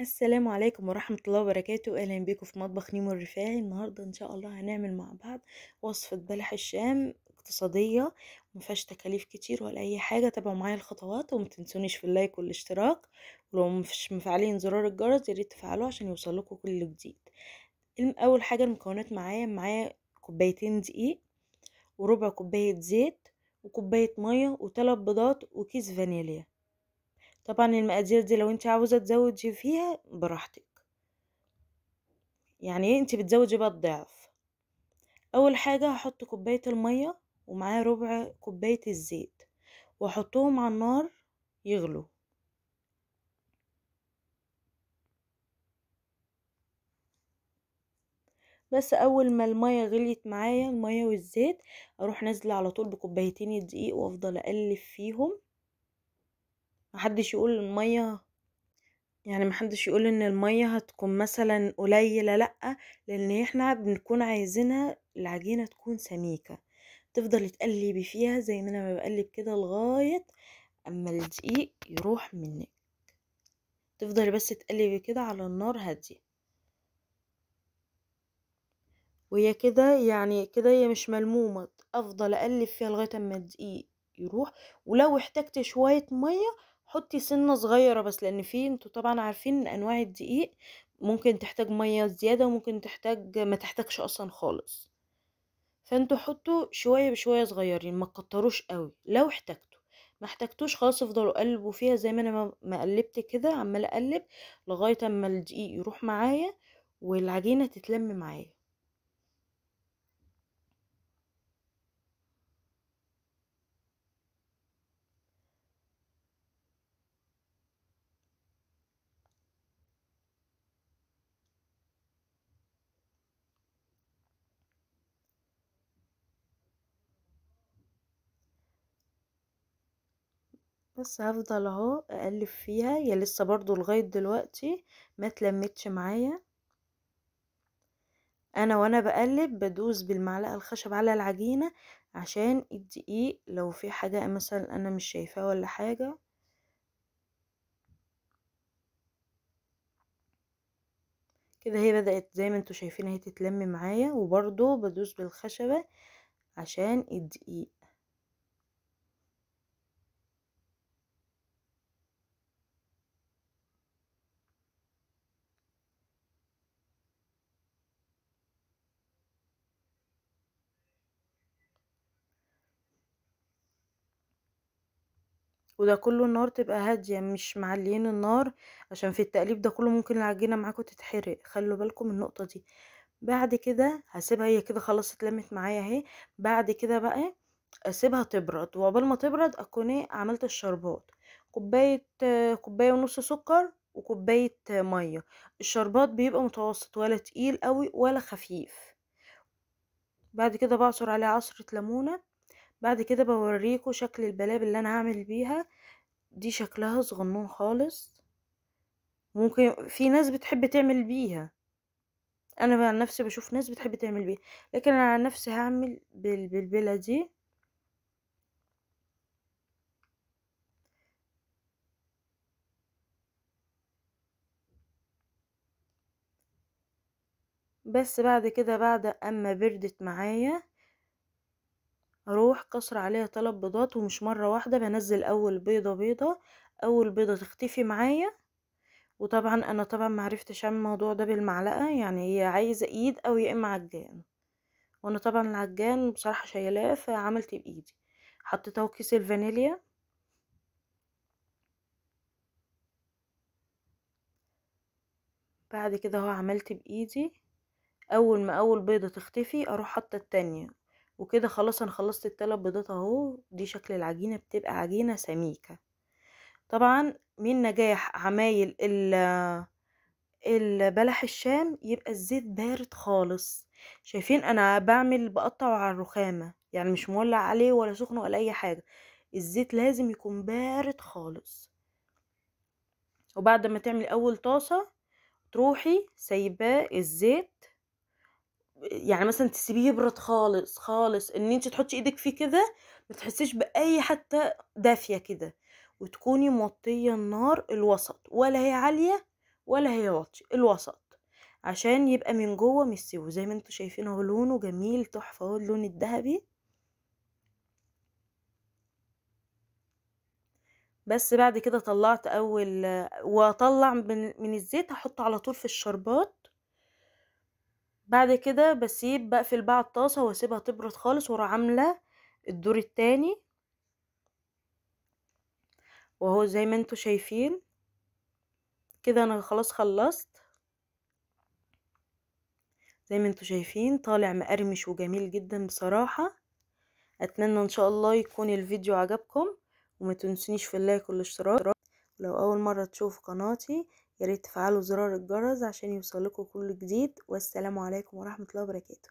السلام عليكم ورحمة الله وبركاته أهلا بيكم في مطبخ نيمو الرفاعي النهاردة إن شاء الله هنعمل مع بعض وصفة بلح الشام اقتصادية مفيهاش تكاليف كتير ولا أي حاجة تابعوا معايا الخطوات ومتنسونيش في اللايك والاشتراك ولو مش مفعلين زرار الجرس ياريت تفعلوه عشان يوصلكوا كل جديد أول حاجة المكونات معايا معايا كوبايتين دقيق وربع كوباية زيت وكوباية مية وتلات بيضات وكيس فانيليا طبعا المقادير دي لو انت عاوزه تزودي فيها براحتك يعني إيه انت بتزودي بقى الضعف اول حاجه هحط كوبايه الميه ومعاه ربع كوبايه الزيت واحطهم على النار يغلوا بس اول ما المية غليت معايا المية والزيت اروح نازله على طول بكوبايتين الدقيق وافضل اقلب فيهم محدش يقول المية يعني محدش يقول ان المية هتكون مثلا قليلة لأ لان احنا بنكون عايزينها العجينة تكون سميكة تفضل تقلبي فيها زي ما انا بقلب كده لغاية اما الدقيق يروح منك تفضلي بس تقلبي كده على النار هادية وهي كده يعني كده هي مش ملمومة افضل اقلب فيها لغاية اما الدقيق يروح ولو احتجت شوية مية حطي سنه صغيره بس لان في انتوا طبعا عارفين ان انواع الدقيق ممكن تحتاج ميه زياده وممكن تحتاج ما تحتاجش اصلا خالص فانتوا حطوا شويه بشويه صغيرين ما تكتروش قوي لو احتاجتوا ما احتاجتوش خلاص افضلوا قلبوا فيها زي ما انا ما قلبت كده عماله اقلب لغايه اما الدقيق يروح معايا والعجينه تتلم معايا بس هفضل اهو اقلب فيها هي لسه برضو لغاية دلوقتي ما تلمتش معايا انا وانا بقلب بدوس بالمعلقة الخشب على العجينة عشان الدقيق لو في حاجة مثلا انا مش شايفاه ولا حاجة كده هي بدأت زي ما انتم شايفين اهي تتلم معايا وبرضو بدوس بالخشبة عشان الدقيق وده كله النار تبقى هاديه مش معليين النار عشان في التقليب ده كله ممكن العجينه معاكم تتحرق خلوا بالكم من النقطه دي بعد كده هسيبها هي كده خلاص اتلمت معايا اهي بعد كده بقى اسيبها تبرد وعقبال ما تبرد اكون ايه عملت الشربات كوبايه كوبايه ونص سكر وكوبايه ميه الشربات بيبقى متوسط ولا تقيل قوي ولا خفيف بعد كده بعصر عليه عصره ليمونه بعد كده بوريكم شكل البلاب اللي انا هعمل بيها دي شكلها صغنون خالص ممكن في ناس بتحب تعمل بيها انا عن نفسي بشوف ناس بتحب تعمل بيها لكن انا عن نفسي هعمل بالبلبله دي بس بعد كده بعد اما بردت معايا هروح كسر عليها تلات بيضات ومش مرة واحدة بنزل اول بيضة بيضة اول بيضة تختفي معايا وطبعا انا طبعا معرفتش اعمل الموضوع ده بالمعلقة يعني هي عايزة ايد او يا اما عجان وانا طبعا العجان بصراحة شايلاه فعملت بايدي حطيت اهو كيس الفانيليا بعد كده اهو عملت بايدي اول ما اول بيضة تختفي اروح حاطة التانية وكده خلاص انا خلصت التلات بيضات اهو دي شكل العجينه بتبقى عجينه سميكه طبعا من نجاح عمايل البلح الشام يبقى الزيت بارد خالص شايفين انا بعمل بقطعه على الرخامه يعني مش مولع عليه ولا سخن ولا اي حاجه الزيت لازم يكون بارد خالص وبعد ما تعملي اول طاسه تروحي سايباه الزيت يعني مثلا تسيبيه يبرد خالص خالص ان انت تحطي ايدك فيه كده ما تحسيش باي حتى دافيه كده وتكوني موطيه النار الوسط ولا هي عاليه ولا هي واطيه الوسط عشان يبقى من جوه مستوي وزي ما انتوا شايفين اهو لونه جميل تحفه اهو اللون الذهبي بس بعد كده طلعت اول واطلع من الزيت هحطه على طول في الشربات بعد كده بسيب بقفل بقى الطاسة واسيبها تبرد خالص واروح عاملة الدور التاني وهو زي ما انتوا شايفين كده انا خلاص خلصت زي ما انتوا شايفين طالع مقرمش وجميل جدا بصراحة اتمنى ان شاء الله يكون الفيديو عجبكم وما تنسونيش في اللايك والاشتراك لو اول مرة تشوف قناتي ياريت تفعلوا زرار الجرس عشان يوصلكوا كل جديد والسلام عليكم ورحمة الله وبركاته